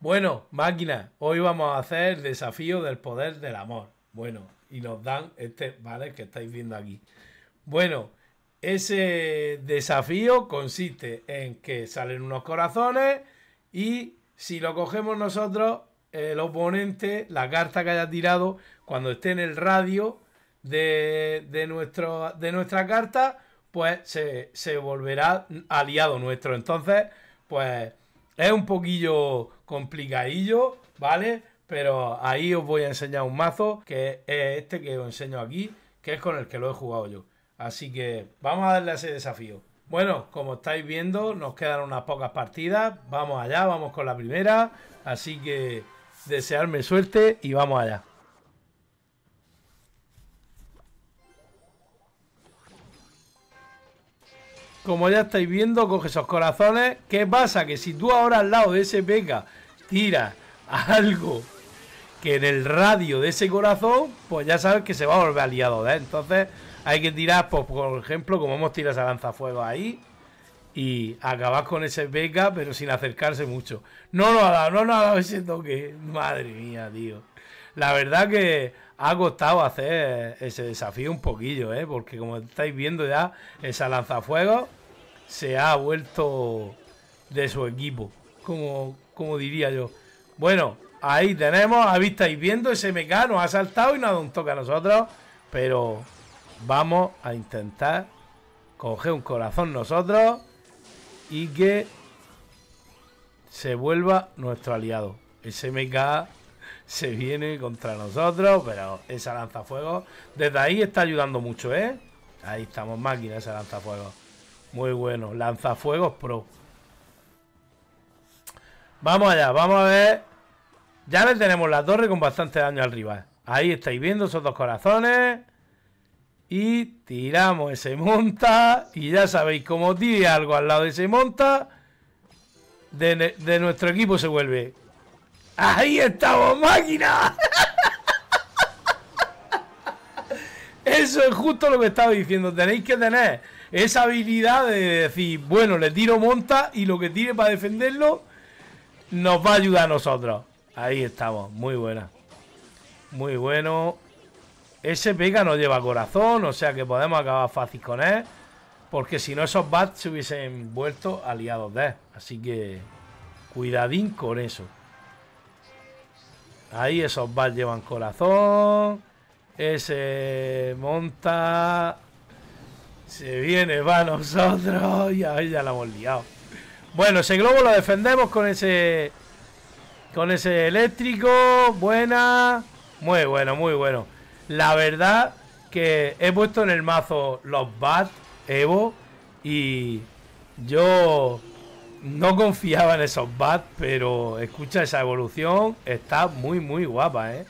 Bueno, máquina, hoy vamos a hacer el desafío del poder del amor. Bueno, y nos dan este vale que estáis viendo aquí. Bueno, ese desafío consiste en que salen unos corazones y si lo cogemos nosotros, el oponente, la carta que haya tirado, cuando esté en el radio de, nuestro, de nuestra carta, pues se, se volverá aliado nuestro. Entonces, pues es un poquillo complicadillo, ¿vale? Pero ahí os voy a enseñar un mazo, que es este que os enseño aquí, que es con el que lo he jugado yo. Así que vamos a darle a ese desafío. Bueno, como estáis viendo, nos quedan unas pocas partidas. Vamos allá, vamos con la primera. Así que desearme suerte y vamos allá. como ya estáis viendo, coge esos corazones. ¿Qué pasa? Que si tú ahora al lado de ese peca tiras algo que en el radio de ese corazón, pues ya sabes que se va a volver aliado Entonces hay que tirar, pues, por ejemplo, como hemos tirado esa lanzafuego ahí, y acabar con ese beca, pero sin acercarse mucho. No lo ha dado, no lo ha dado ese toque. Madre mía, tío. La verdad que ha costado hacer ese desafío un poquillo, ¿eh? Porque como estáis viendo ya, esa lanzafuego se ha vuelto de su equipo, como, diría yo. Bueno, ahí tenemos, ahí estáis viendo, ese nos ha saltado y nos ha dado un toque a nosotros, pero vamos a intentar coger un corazón nosotros y que se vuelva nuestro aliado. SMK se viene contra nosotros, pero esa lanzafuego desde ahí está ayudando mucho, ¿eh? Ahí estamos, máquina, esa lanzafuegos muy bueno. Lanzafuegos Pro. Vamos allá, vamos a ver. Ya le tenemos la torre con bastante daño al rival. Ahí estáis viendo esos dos corazones. Y tiramos ese monta. Y ya sabéis, cómo tire algo al lado de ese monta, de, de nuestro equipo se vuelve. ¡Ahí estamos, máquina! Eso es justo lo que estaba diciendo. Tenéis que tener esa habilidad de decir, bueno, le tiro monta y lo que tire para defenderlo nos va a ayudar a nosotros. Ahí estamos, muy buena. Muy bueno. Ese pega no lleva corazón, o sea que podemos acabar fácil con él. Porque si no, esos bats se hubiesen vuelto aliados de él. Así que cuidadín con eso. Ahí esos bats llevan corazón. Ese monta se viene para nosotros. Ya, ya la hemos liado. Bueno, ese globo lo defendemos con ese. Con ese eléctrico. Buena. Muy bueno, muy bueno. La verdad que he puesto en el mazo los Bat, Evo. Y yo no confiaba en esos Bat, pero escucha esa evolución. Está muy, muy guapa, ¿eh?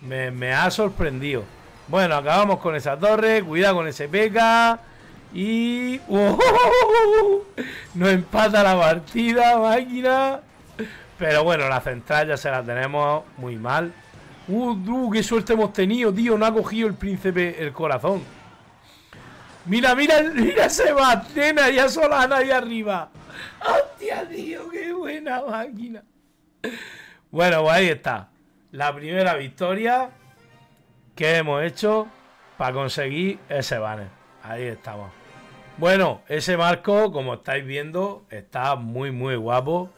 me ha sorprendido. Bueno, acabamos con esa torre. Cuidado con ese P.K. Y... Oh, no Nos empata la partida, máquina. Pero bueno, la central ya se la tenemos muy mal. ¡Uh, uh qué suerte hemos tenido, tío! No ha cogido el príncipe el corazón. Mira, mira, mira Sebastián, ya Solana ahí arriba. ¡Hostia, tío! ¡Qué buena máquina! Bueno, pues ahí está. La primera victoria qué hemos hecho para conseguir ese banner. Ahí estamos. Bueno, ese marco, como estáis viendo, está muy, muy guapo.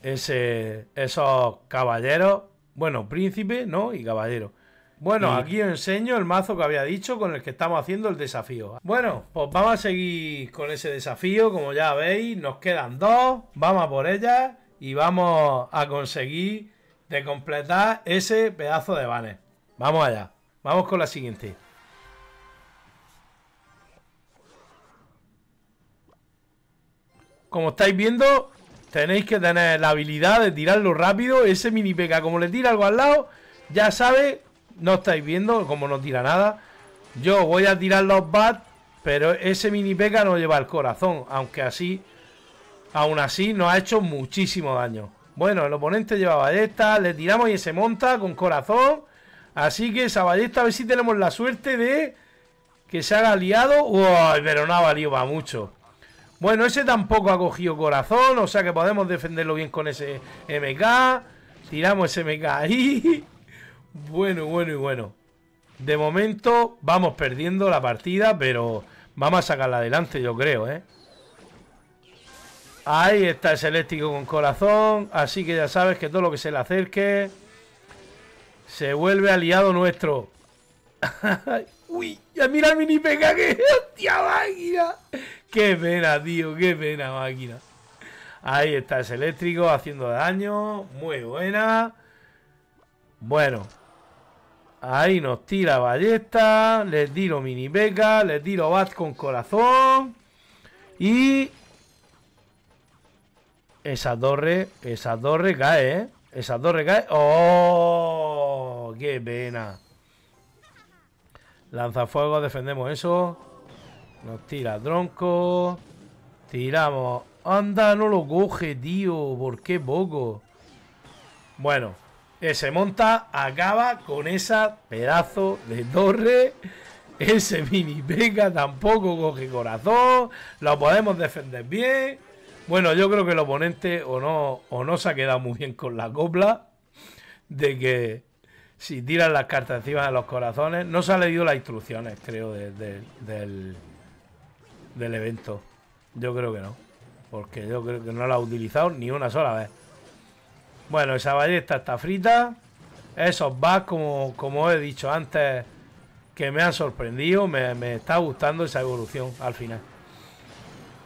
Ese, esos caballeros, bueno, príncipe, ¿no? Y caballero. Bueno, aquí os enseño el mazo que había dicho con el que estamos haciendo el desafío. Bueno, pues vamos a seguir con ese desafío, como ya veis, nos quedan dos, vamos por ellas y vamos a conseguir de completar ese pedazo de banner. Vamos allá. Vamos con la siguiente. Como estáis viendo, tenéis que tener la habilidad de tirarlo rápido. Ese mini peca, como le tira algo al lado, ya sabe, no estáis viendo como no tira nada. Yo voy a tirar los bats, pero ese mini peca no lleva el corazón, aunque así, aún así nos ha hecho muchísimo daño. Bueno, el oponente llevaba esta, le tiramos y se monta con corazón. Así que Saballesta, a ver si tenemos la suerte de que se haga aliado. Uy, pero no ha valido para mucho. Bueno, ese tampoco ha cogido corazón, o sea que podemos defenderlo bien con ese MK. Tiramos ese MK ahí. Bueno, bueno y bueno. De momento vamos perdiendo la partida, pero vamos a sacarla adelante, yo creo, ¿eh? Ahí está ese eléctrico con corazón, así que ya sabes que todo lo que se le acerque... Se vuelve aliado nuestro. Uy, ya mira el mini P.K. ¡Qué hostia máquina. Qué pena, tío, qué pena máquina. Ahí está ese eléctrico haciendo daño. Muy buena. Bueno. Ahí nos tira ballesta. Les tiro mini peca. Les tiro bat con corazón. Y... Esa torre, esa torre cae, ¿eh? Esa torre cae. ¡Oh! qué pena. fuego, defendemos eso. Nos tira tronco. Tiramos. Anda, no lo coge, tío. ¿Por qué poco? Bueno, ese monta, acaba con esa pedazo de torre. Ese mini pega tampoco coge corazón. Lo podemos defender bien. Bueno, yo creo que el oponente o no, o no se ha quedado muy bien con la copla. De que si tiran las cartas encima de los corazones. No se han leído las instrucciones, creo, del, del evento. Yo creo que no. Porque yo creo que no la ha utilizado ni una sola vez. Bueno, esa ballesta está frita. Esos va como, como he dicho antes, que me han sorprendido. Me, me está gustando esa evolución al final.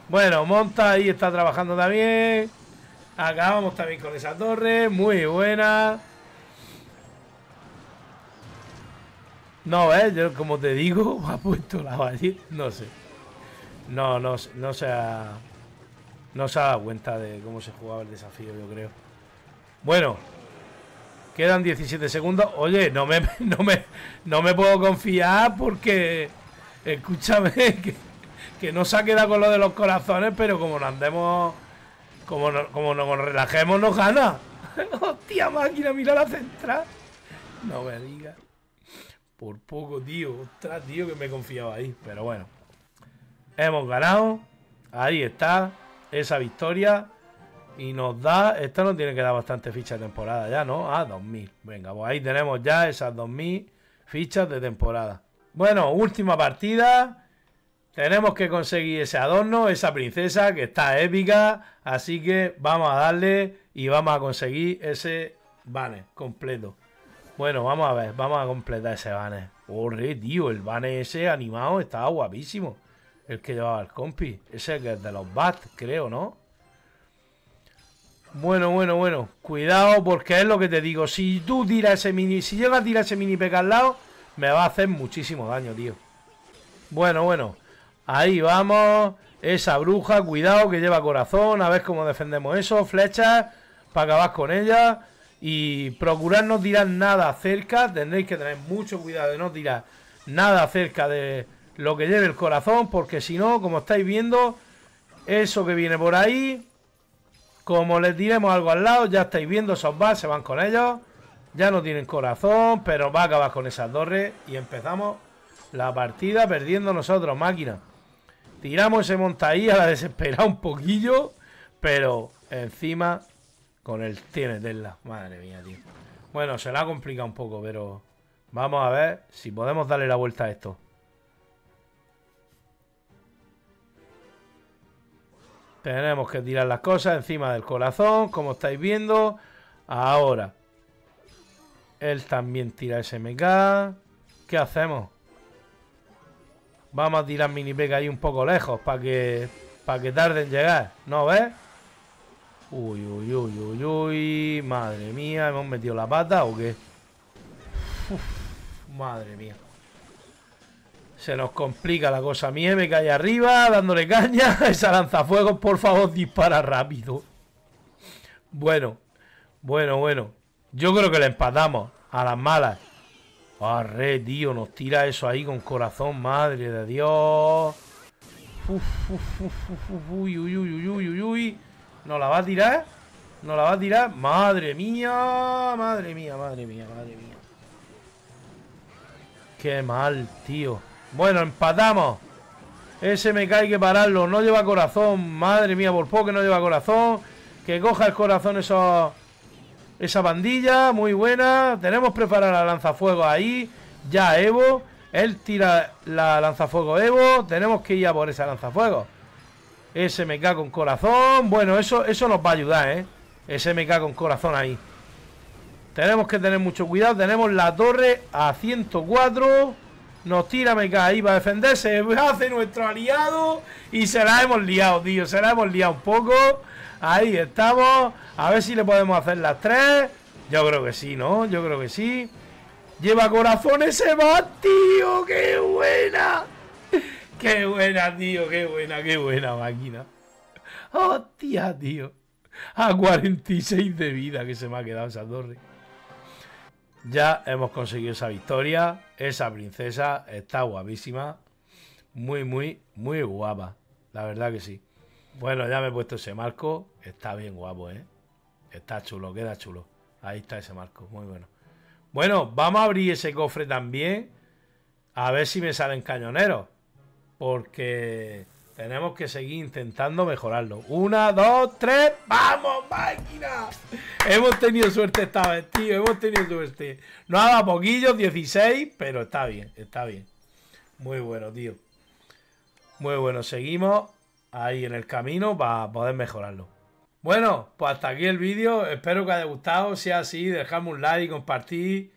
Bueno, Monta ahí está trabajando también. Acabamos también con esa torre. Muy buena. No, eh, yo como te digo, me ha puesto la allí, no sé. No, no, no se ha... No se ha dado cuenta de cómo se jugaba el desafío, yo creo. Bueno, quedan 17 segundos. Oye, no me, no me, puedo confiar porque... Escúchame, que, que no se ha quedado con lo de los corazones, pero como nos andemos... Como, como nos relajemos, nos gana. ¡Hostia máquina, mira la central! No me digas. Por poco, tío. Ostras, tío, que me confiaba ahí. Pero bueno. Hemos ganado. Ahí está. Esa victoria. Y nos da... Esta nos tiene que dar bastante ficha de temporada ya, ¿no? Ah, 2000. Venga, pues ahí tenemos ya esas 2000 fichas de temporada. Bueno, última partida. Tenemos que conseguir ese adorno, esa princesa que está épica. Así que vamos a darle y vamos a conseguir ese banner completo. Bueno, vamos a ver, vamos a completar ese banner. ¡Horre, tío, el banner ese animado estaba guapísimo. El que llevaba el compi. Ese que es de los Bats, creo, ¿no? Bueno, bueno, bueno. Cuidado, porque es lo que te digo. Si tú tiras ese mini. Si llegas a tirar ese mini peca al lado, me va a hacer muchísimo daño, tío. Bueno, bueno. Ahí vamos. Esa bruja, cuidado que lleva corazón. A ver cómo defendemos eso. Flechas para acabar con ella y procurar no tirar nada cerca, tendréis que tener mucho cuidado de no tirar nada cerca de lo que lleve el corazón, porque si no, como estáis viendo, eso que viene por ahí, como les diremos algo al lado, ya estáis viendo, esos van, se van con ellos, ya no tienen corazón, pero va a acabar con esas torres y empezamos la partida perdiendo nosotros, máquina. Tiramos ese montaí a la desesperada un poquillo, pero encima con el tiene Tesla Madre mía, tío. Bueno, se la ha complicado un poco, pero... Vamos a ver si podemos darle la vuelta a esto. Tenemos que tirar las cosas encima del corazón, como estáis viendo. Ahora. Él también tira SMK. ¿Qué hacemos? Vamos a tirar mini ahí un poco lejos para que, para que tarde en llegar. ¿No ves? Uy, uy, uy, uy, uy. Madre mía, ¿hemos metido la pata o qué? madre mía. Se nos complica la cosa. mía, me cae arriba, dándole caña. Esa lanzafuegos, por favor, dispara rápido. Bueno, bueno, bueno. Yo creo que le empatamos a las malas. Arre, tío, nos tira eso ahí con corazón, madre de Dios. Uy, uy, uy, uy, uy, uy, uy. ¿No la va a tirar? ¿No la va a tirar? ¡Madre mía! ¡Madre mía, madre mía, madre mía! ¡Qué mal, tío! Bueno, empatamos. Ese me cae que pararlo. No lleva corazón. Madre mía, por poco que no lleva corazón. Que coja el corazón eso Esa pandilla, muy buena. Tenemos preparada la lanzafuego ahí. Ya Evo. Él tira la lanzafuego Evo. Tenemos que ir a por esa lanzafuego. SMK con corazón. Bueno, eso, eso nos va a ayudar, ¿eh? SMK con corazón ahí. Tenemos que tener mucho cuidado. Tenemos la torre a 104. Nos tira MK ahí para defenderse. Hace nuestro aliado. Y se la hemos liado, tío. Se la hemos liado un poco. Ahí estamos. A ver si le podemos hacer las tres. Yo creo que sí, ¿no? Yo creo que sí. Lleva corazón ese bat, tío. ¡Qué buena! Qué buena, tío, qué buena, qué buena máquina. Hostia, tío. A 46 de vida que se me ha quedado esa torre. Ya hemos conseguido esa victoria. Esa princesa está guapísima. Muy, muy, muy guapa. La verdad que sí. Bueno, ya me he puesto ese marco. Está bien guapo, ¿eh? Está chulo, queda chulo. Ahí está ese marco, muy bueno. Bueno, vamos a abrir ese cofre también. A ver si me salen cañoneros porque tenemos que seguir intentando mejorarlo. Una, dos, tres, ¡vamos, máquina! Hemos tenido suerte esta vez, tío, hemos tenido suerte. No ha dado poquillos, 16, pero está bien, está bien. Muy bueno, tío. Muy bueno, seguimos ahí en el camino para poder mejorarlo. Bueno, pues hasta aquí el vídeo. Espero que haya gustado. Si es así, dejadme un like y compartir.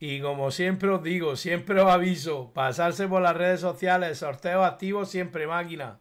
Y como siempre os digo, siempre os aviso, pasarse por las redes sociales, sorteo activo siempre máquina.